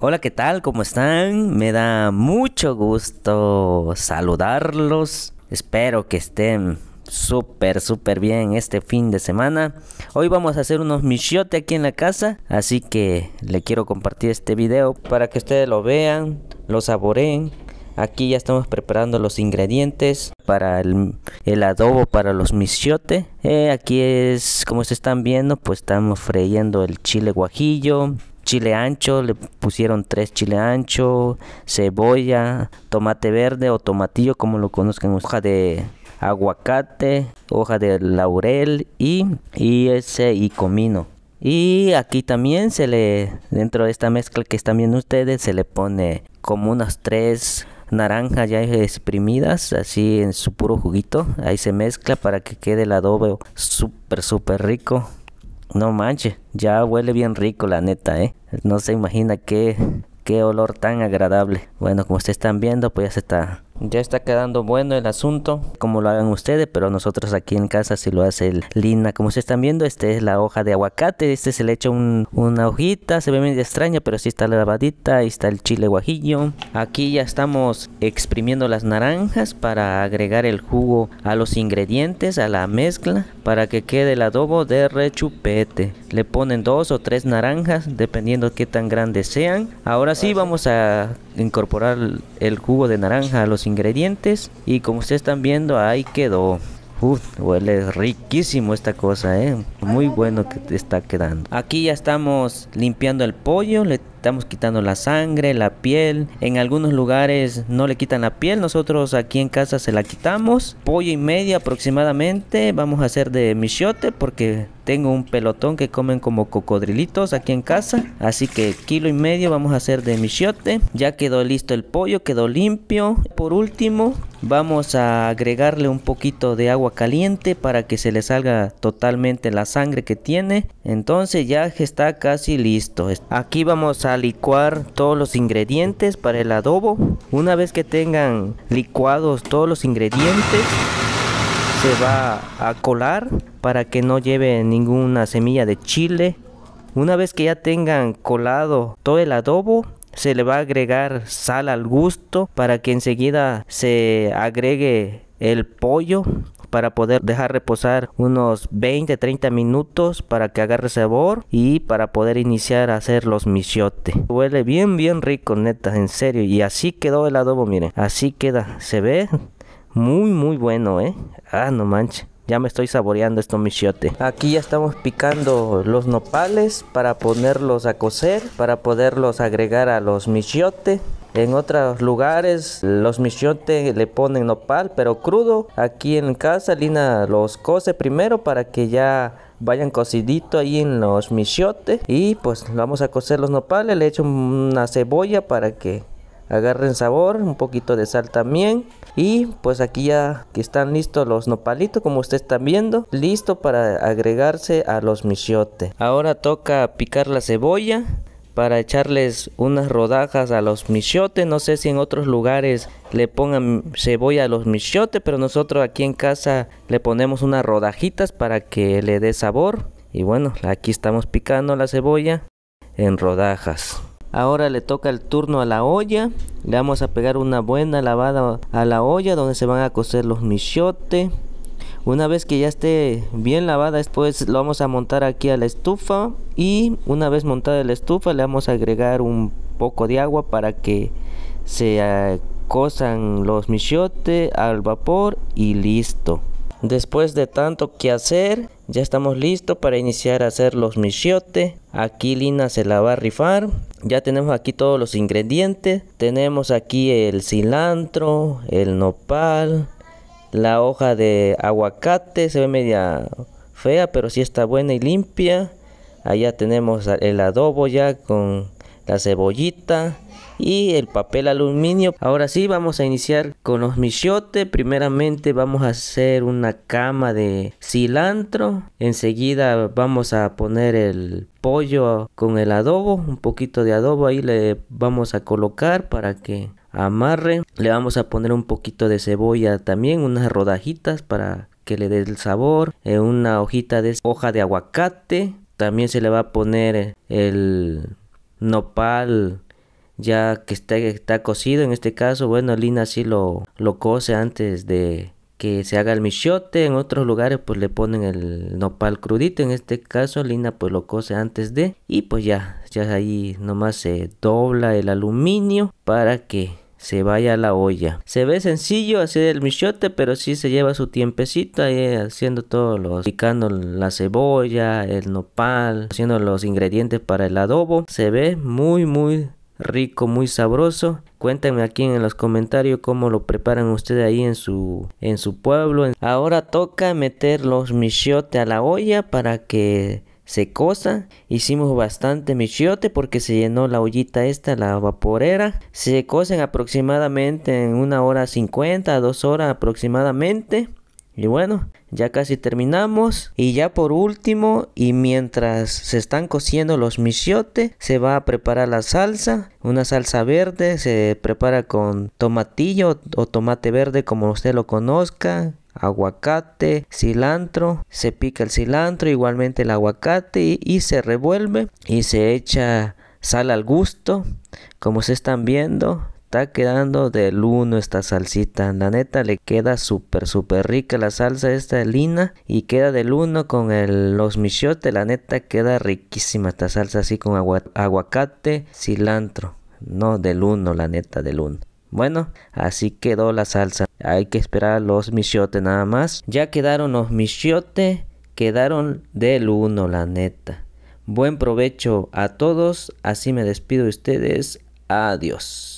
Hola, ¿qué tal? ¿Cómo están? Me da mucho gusto saludarlos. Espero que estén súper, súper bien este fin de semana. Hoy vamos a hacer unos michiote aquí en la casa, así que le quiero compartir este video para que ustedes lo vean, lo saboreen. Aquí ya estamos preparando los ingredientes para el, adobo para los michiote. Eh, aquí es, como se están viendo, pues estamos freyendo el chile guajillo, chile ancho, le pusieron tres chile ancho, cebolla, tomate verde o tomatillo, como lo conozcan, hoja de aguacate, hoja de laurel y, ese y comino. Y aquí también se le, dentro de esta mezcla que están viendo ustedes, se le pone como unas tres naranjas ya exprimidas, así en su puro juguito. Ahí se mezcla para que quede el adobo súper, súper rico. No manches, ya huele bien rico la neta, ¿eh? No se imagina qué, qué olor tan agradable. Bueno, como ustedes están viendo, pues ya se está ya está quedando bueno el asunto, como lo hagan ustedes, pero nosotros aquí en casa si lo hace el lina. Como se están viendo, esta es la hoja de aguacate, este se le echa una hojita, se ve medio extraña, pero sí está la lavadita, ahí está el chile guajillo. Aquí ya estamos exprimiendo las naranjas para agregar el jugo a los ingredientes, a la mezcla, para que quede el adobo de rechupete. Le ponen dos o tres naranjas, dependiendo qué tan grandes sean. Ahora sí vamos a incorporar el jugo de naranja a los ingredientes y como ustedes están viendo ahí quedó. Uf, huele riquísimo esta cosa, eh. Muy bueno que está quedando. Aquí ya estamos limpiando el pollo, le estamos quitando la sangre, la piel. En algunos lugares no le quitan la piel, nosotros aquí en casa se la quitamos. Pollo y medio aproximadamente, vamos a hacer de michote porque tengo un pelotón que comen como cocodrilitos aquí en casa. Así que kilo y medio vamos a hacer de michiote. Ya quedó listo el pollo, quedó limpio. Por último, vamos a agregarle un poquito de agua caliente para que se le salga totalmente la sangre que tiene. Entonces ya está casi listo. Aquí vamos a licuar todos los ingredientes para el adobo. Una vez que tengan licuados todos los ingredientes, se va a colar para que no lleve ninguna semilla de chile. Una vez que ya tengan colado todo el adobo, se le va a agregar sal al gusto para que enseguida se agregue el pollo para poder dejar reposar unos 20 30 minutos para que agarre sabor y para poder iniciar a hacer los misiotes huele bien bien rico neta en serio y así quedó el adobo miren así queda se ve muy muy bueno eh ah no manches ya me estoy saboreando estos michiote. Aquí ya estamos picando los nopales para ponerlos a cocer, para poderlos agregar a los michiote. En otros lugares los michiote le ponen nopal pero crudo. Aquí en casa Lina los cose primero para que ya vayan cocidito ahí en los michiote Y pues vamos a cocer los nopales, le echo una cebolla para que agarren sabor, un poquito de sal también. Y pues aquí ya que están listos los nopalitos, como ustedes están viendo, listo para agregarse a los michiote. Ahora toca picar la cebolla para echarles unas rodajas a los michiote, No sé si en otros lugares le pongan cebolla a los michotes. pero nosotros aquí en casa le ponemos unas rodajitas para que le dé sabor. Y bueno, aquí estamos picando la cebolla en rodajas. Ahora le toca el turno a la olla. Le vamos a pegar una buena lavada a la olla donde se van a cocer los michotes. Una vez que ya esté bien lavada, después lo vamos a montar aquí a la estufa. Y una vez montada la estufa, le vamos a agregar un poco de agua para que se eh, cosan los michotes al vapor y listo. Después de tanto que hacer, ya estamos listos para iniciar a hacer los michiote Aquí Lina se la va a rifar. Ya tenemos aquí todos los ingredientes. Tenemos aquí el cilantro, el nopal, la hoja de aguacate. Se ve media fea, pero sí está buena y limpia. Allá tenemos el adobo ya con la cebollita y el papel aluminio. Ahora sí vamos a iniciar con los michotes. Primeramente vamos a hacer una cama de cilantro. Enseguida vamos a poner el pollo con el adobo. Un poquito de adobo ahí le vamos a colocar para que amarre. Le vamos a poner un poquito de cebolla también, unas rodajitas para que le dé el sabor. Eh, una hojita de hoja de aguacate. También se le va a poner el nopal ya que está, está cocido. En este caso, bueno, Lina si lo, lo cose antes de que se haga el michote. En otros lugares pues le ponen el nopal crudito. En este caso Lina pues lo cose antes de. Y pues ya, ya ahí nomás se dobla el aluminio para que se vaya a la olla. Se ve sencillo hacer el michote, pero si se lleva su tiempecito ahí haciendo todo, los, picando la cebolla, el nopal, haciendo los ingredientes para el adobo. Se ve muy, muy rico, muy sabroso. Cuéntenme aquí en los comentarios cómo lo preparan ustedes ahí en su, en su pueblo. Ahora toca meter los michotes a la olla para que se cosa. Hicimos bastante michiote porque se llenó la ollita esta, la vaporera. Se cocen aproximadamente en una hora 50, dos horas aproximadamente. Y bueno, ya casi terminamos. Y ya por último, y mientras se están cociendo los misiote, se va a preparar la salsa. Una salsa verde se prepara con tomatillo o tomate verde como usted lo conozca aguacate, cilantro, se pica el cilantro, igualmente el aguacate y, se revuelve y se echa sal al gusto. Como se están viendo, está quedando del uno esta salsita. La neta le queda súper, súper rica la salsa esta lina. Y queda del uno con los michotes. La neta queda riquísima esta salsa así con aguacate, cilantro. No, del uno, la neta, del uno. Bueno, así quedó la salsa. Hay que esperar los misiote nada más. Ya quedaron los misiote, quedaron del uno, la neta. Buen provecho a todos, así me despido de ustedes. Adiós.